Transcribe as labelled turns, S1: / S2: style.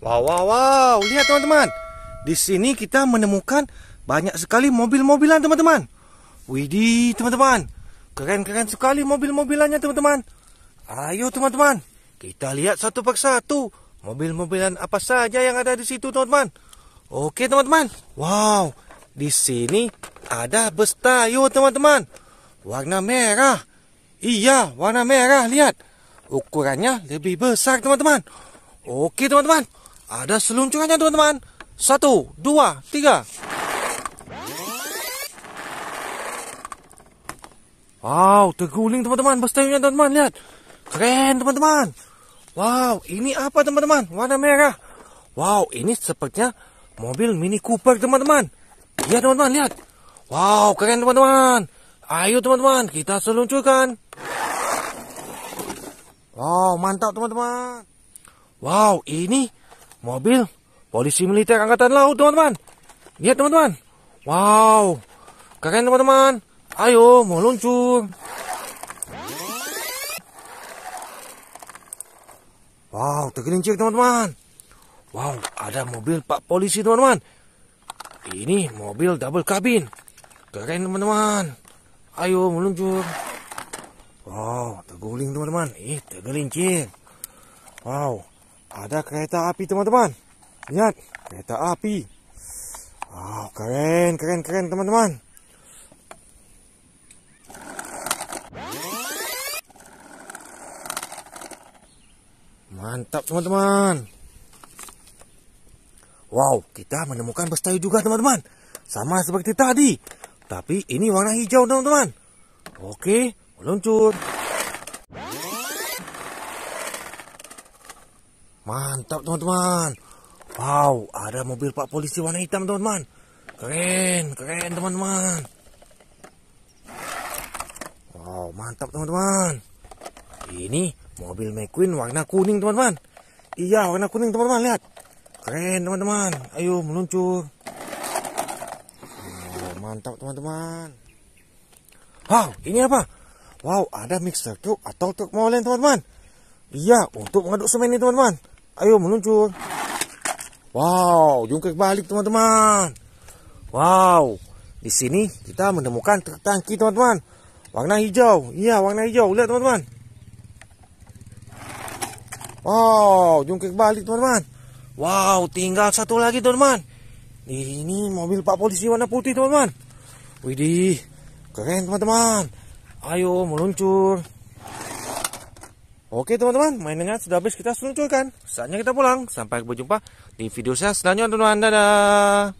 S1: Wow, wow, wow. Lihat teman-teman. Di sini kita menemukan banyak sekali mobil-mobilan teman-teman. Widih, teman-teman. Keren-keren sekali mobil-mobilannya teman-teman. Ayo teman-teman, kita lihat satu per satu mobil-mobilan apa saja yang ada di situ teman-teman. Oke teman-teman. Wow, di sini ada bus tayo teman-teman. Warna merah. Iya, warna merah. Lihat. Ukurannya lebih besar teman-teman. Oke teman-teman. Ada seluncurannya teman-teman. Satu, dua, tiga. Wow, terguling teman-teman. bestainya teman-teman. Lihat. Keren teman-teman. Wow, ini apa teman-teman? Warna merah. Wow, ini sepertinya mobil Mini Cooper teman-teman. Iya teman-teman, lihat. Wow, keren teman-teman. Ayo teman-teman, kita seluncurkan. Wow, mantap teman-teman. Wow, ini Mobil polisi militer angkatan laut, teman-teman. Lihat, teman-teman. Wow, keren, teman-teman. Ayo, mau luncur. Wow, tergelincir, teman-teman. Wow, ada mobil Pak Polisi, teman-teman. Ini mobil double kabin. Keren, teman-teman. Ayo, meluncur. Wow, terguling, teman-teman. Ih, tergelincir. Wow, ada kereta api teman-teman. Lihat, kereta api. Wow, ah, keren, keren, keren teman-teman. Mantap teman-teman. Wow, kita menemukan bestayu juga teman-teman. Sama seperti tadi. Tapi ini warna hijau teman-teman. Oke, meluncur. Mantap teman-teman. Wow, ada mobil pak polisi warna hitam teman-teman. Keren, keren teman-teman. Wow, mantap teman-teman. Ini mobil McQueen warna kuning teman-teman. Iya, warna kuning teman-teman, lihat. Keren teman-teman. Ayo meluncur. Wow, mantap teman-teman. Wow, ini apa? Wow, ada mixer truk atau truk molen teman-teman. Iya, untuk mengaduk semen ini teman-teman. Ayo meluncur. Wow, jungkir balik teman-teman. Wow, di sini kita menemukan tangki teman-teman. Warna hijau, iya warna hijau, lihat teman-teman. Wow, jungkir balik teman-teman. Wow, tinggal satu lagi teman-teman. Ini mobil pak polisi warna putih teman-teman. Widih, keren teman-teman. Ayo meluncur. Oke teman-teman, mainannya sudah habis kita seluncurkan. Saatnya kita pulang. Sampai berjumpa di video saya selanjutnya teman-teman. Dadah.